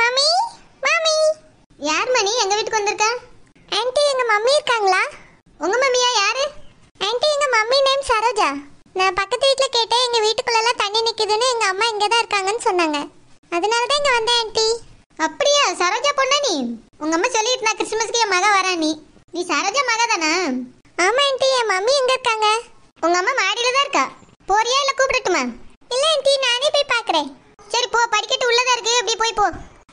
mummy mummy யார் மணி எங்க வீட்டுக்கு வந்திருக்கா ஆன்ட்டி எங்க மம்மி இருக்காங்களா உங்க மம்மியா யாரு ஆன்ட்டி எங்க மம்மி நேம் சரோஜா நான் பக்கத்து வீட்ல கேட்டேன் எங்க வீட்டுக்குள்ளலாம் தண்ணி நிக்குதுன்னு எங்க அம்மா இங்க தான் இருக்காங்கன்னு சொன்னாங்க அதனால தான் இங்க வந்தேன் ஆன்ட்டி அப்படியா சரோஜா பொண்ணா நீ உங்க அம்மா சொல்லிட்டு நான் கிறிஸ்மஸ்க்கு என் மக வரா நீ நீ சரோஜா மக தானா ஆமா ஆன்ட்டி என் மம்மி எங்க இருக்காங்க உங்க அம்மா மாடியில தான் இருக்கா போறியா இல்ல கூப்பிடட்டுமா இல்ல ஆன்ட்டி நானே போய் பாக்குறேன் சரி போ படிக்கட்டு உள்ளதா இருக்கு அப்படியே போய் போ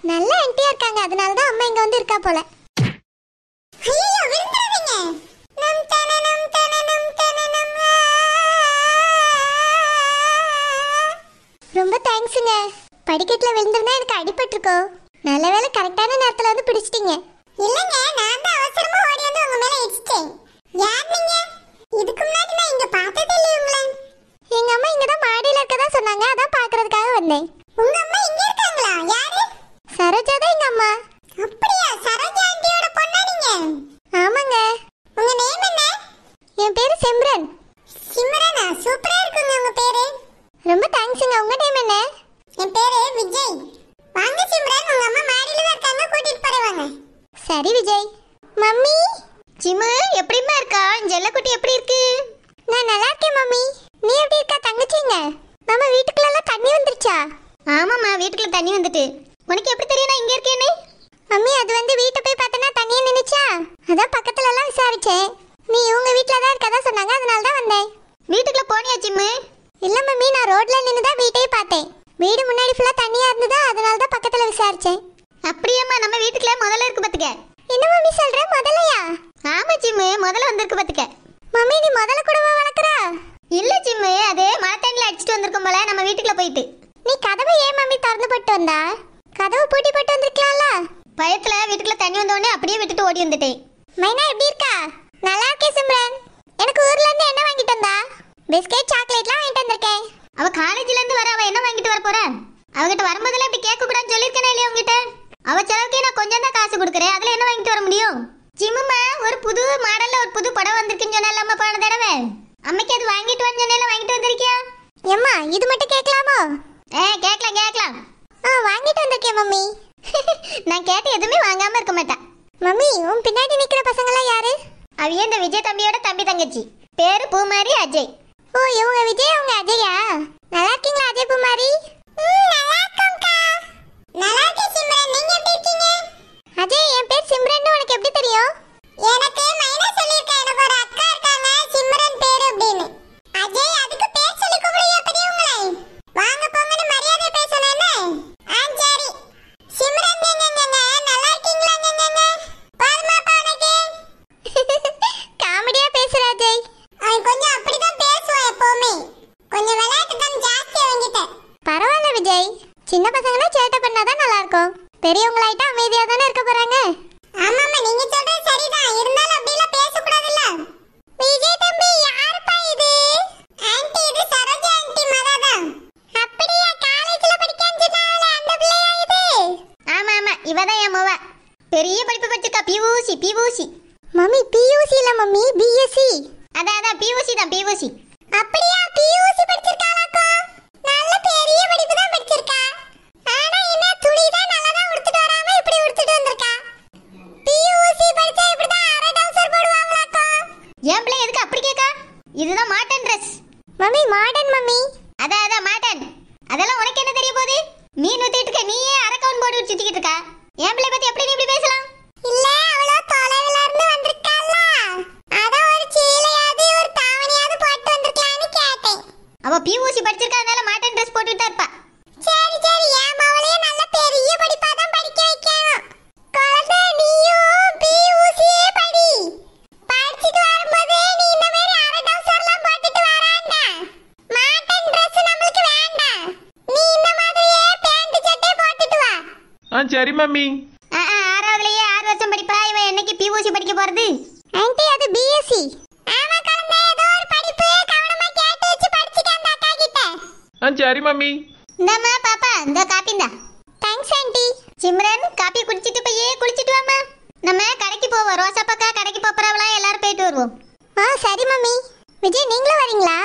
நல்ல ஆன்ட்டியா இருக்காங்க அதனால தான் அம்மா இங்க வந்து இருக்கா போல ஐயோ விழுந்துறாதீங்க நம் தனனம் தனனம் தனனம் ரொம்ப தேங்க்ஸுங்க படிக்கட்டில் விழுந்திருந்தா எனக்கு அடிபட்டிருக்கோ நல்ல வேலை கரெக்டான நேரத்தில் வந்து பிடிச்சிட்டீங்க இல்லங்க நான் தான் அவசரமா ஓடி விஜய் மம்மி ஜிம்மு எப்படிமா இருக்கா ஜெல்லக்குட்டி எப்படி இருக்கு நான் நல்லா இருக்கேன் மம்மி நீ எப்படி இருக்கா தங்கச்சிங்க நம்ம வீட்டுக்குள்ளெல்லாம் தண்ணி வந்துருச்சா ஆமாம்மா வீட்டுக்குள்ள தண்ணி வந்துட்டு உனக்கு எப்படி தெரியும் நான் இங்கே இருக்கேன்னு மம்மி அது வந்து வீட்டை போய் பார்த்தனா தண்ணியே நின்றுச்சா அதான் எல்லாம் விசாரிச்சேன் நீ இவங்க வீட்டில் தான் இருக்கதா சொன்னாங்க அதனால தான் வந்தேன் வீட்டுக்குள்ளே போனியா ஜிம்மு இல்லை மம்மி நான் ரோட்டில் நின்று தான் வீட்டையே பார்த்தேன் வீடு முன்னாடி ஃபுல்லாக தண்ணியாக இருந்ததா அதனால தான் பக்கத்தில் விசாரிச்சேன் அப்படியாம்மா நம்ம வீட்டுக்குள்ளே முதல்ல இருக்கு பார்த்துக்க என்ன மம்மி சொல்ற முதலையா ஆமா ஜிம்மு முதல்ல வந்திருக்கு பாத்துக்க மம்மி நீ முதல்ல கூடவா வளர்க்குறா இல்ல ஜிம்மு அது மழை தண்ணில அடிச்சிட்டு வந்திருக்கும் போல நம்ம வீட்டுக்குள்ள போயிட்டு நீ கதவை ஏன் மம்மி திறந்து போட்டு வந்தா கதவு பூட்டி போட்டு வந்திருக்கலாம்ல பயத்துல வீட்டுக்குள்ள தண்ணி வந்த உடனே அப்படியே விட்டுட்டு ஓடி வந்துட்டேன் மைனா எப்படி இருக்கா நல்லா இருக்கே சிம்ரன் எனக்கு ஊர்ல இருந்து என்ன வாங்கிட்டு வந்தா பிஸ்கெட் சாக்லேட்லாம் வாங்கிட்டு வந்திருக்கேன் அவ காலேஜ்ல இருந்து வர அவ என்ன வாங்கிட்டு வர போற அவகிட்ட வரும்போதெல்லாம் இப்படி கேட்க கூடாதுன்னு சொல்லிருக்கேனே இல்லையா உங்ககிட்ட அவ செலவு காசு கொடுக்குறேன் அதுல என்ன வாங்கிட்டு வர முடியும் ஜிம்மா ஒரு புது மாடல்ல ஒரு புது படம் வந்திருக்குன்னு சொன்னாலம்மா போன தடவை அம்மைக்கு அது வாங்கிட்டு வந்து சொன்னால வாங்கிட்டு வந்திருக்கியா ஏம்மா இது மட்டும் கேட்கலாமா ஏ கேட்கலாம் கேட்கலாம் ஆ வாங்கிட்டு வந்திருக்கேன் மம்மி நான் கேட்டு எதுவுமே வாங்காம இருக்க மாட்டேன் மம்மி உன் பின்னாடி நிக்கிற பசங்களா யாரு அவிய இந்த விஜய் தம்பியோட தம்பி தங்கச்சி பேரு பூமாரி அஜய் ஓ இவங்க விஜய் அவங்க அஜயா இவதான் என் மவ பெரிய படிப்பு படிச்சிருக்கா பியூசி பியூசி மம்மி பியூசி இல்ல மம்மி பிஎஸ்சி அதான் அதான் பியூசி தான் பியூசி அப்படியா பியூசி படிச்சிருக்காளாக்கா நல்ல பெரிய படிப்பு தான் படிச்சிருக்கா ஆனா என்ன துணி தான் நல்லா தான் உடுத்துட்டு வராம இப்படி உடுத்துட்டு வந்திருக்கா பியூசி படிச்சா இப்படி தான் அரை டவுசர் போடுவாங்களாக்கா ஏன் பிள்ளை எதுக்கு அப்படி கேக்கா இதுதான் modern dress mummy modern mummy அதான் அதான் மாட்டன் அதெல்லாம் உனக்கு என்ன தெரிய போகுது நீ நூத்திட்டு இருக்க நீயே அரை கவுன் போட்டு சுத்திக்கிட்டு இருக்கா என் பிள்ளை பத்தி எப்படி நீ இப்படி பேசலாம் இல்ல அவளோ தொலைவில இருந்து வந்திருக்கால அத ஒரு சீலையாவது ஒரு தாவணியாவது போட்டு வந்திருக்கலாம்னு கேட்டேன் அவ பியூசி படிச்சிருக்கா அதனால மாட்ட சரி மம்மி ஆறாவதுலயே ஆறு வருஷம் படிப்பா இவன் என்னைக்கு பியூசி படிக்க போறது ஆன்ட்டி அது பிஎஸ்சி ஆமா குழந்தை ஏதோ ஒரு படிப்பு கவனமா கேட்டு வச்சு படிச்சிட்டு அந்த அக்கா கிட்ட ஆ சரி மம்மி இந்தம்மா பாப்பா இந்த காப்பி தான் தேங்க்ஸ் ஆன்ட்டி சிம்ரன் காப்பி குடிச்சிட்டு போய் குளிச்சிட்டு வாமா நம்ம கடைக்கு போவோம் ரோசா பக்கா கடைக்கு போறவளா எல்லாரும் போயிட்டு வருவோம் ஆ சரி மம்மி விஜய் நீங்களும் வரீங்களா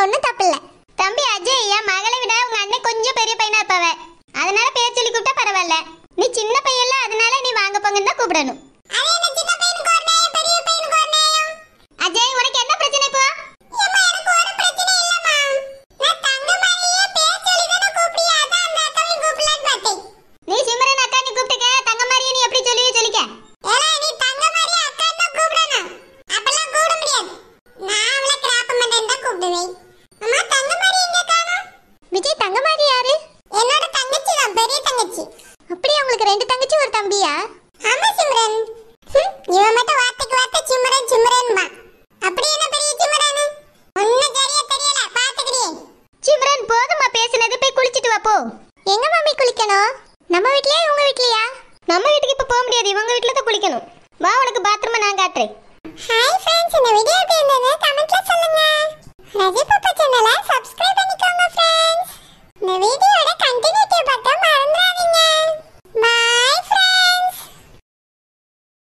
அதுல ஒண்ணும் தப்பு இல்ல தம்பி அஜய் என் மகளை விட உங்க அண்ணன் கொஞ்சம் பெரிய பையனா இருப்பவன் அதனால பேர் சொல்லி கூப்பிட்டா பரவாயில்ல நீ சின்ன பையன்ல அதனால நீ வாங்க போங்கன்னு தான் கூப்பிடணும் குளிக்கணும் நம்ம வீட்லயா உங்க வீட்லயா நம்ம வீட்டுக்கு இப்ப போக முடியாது இவங்க வீட்ல தான் குளிக்கணும் வா உனக்கு பாத்ரூம் நான் காட்டுறேன் ஹாய் फ्रेंड्स இந்த வீடியோ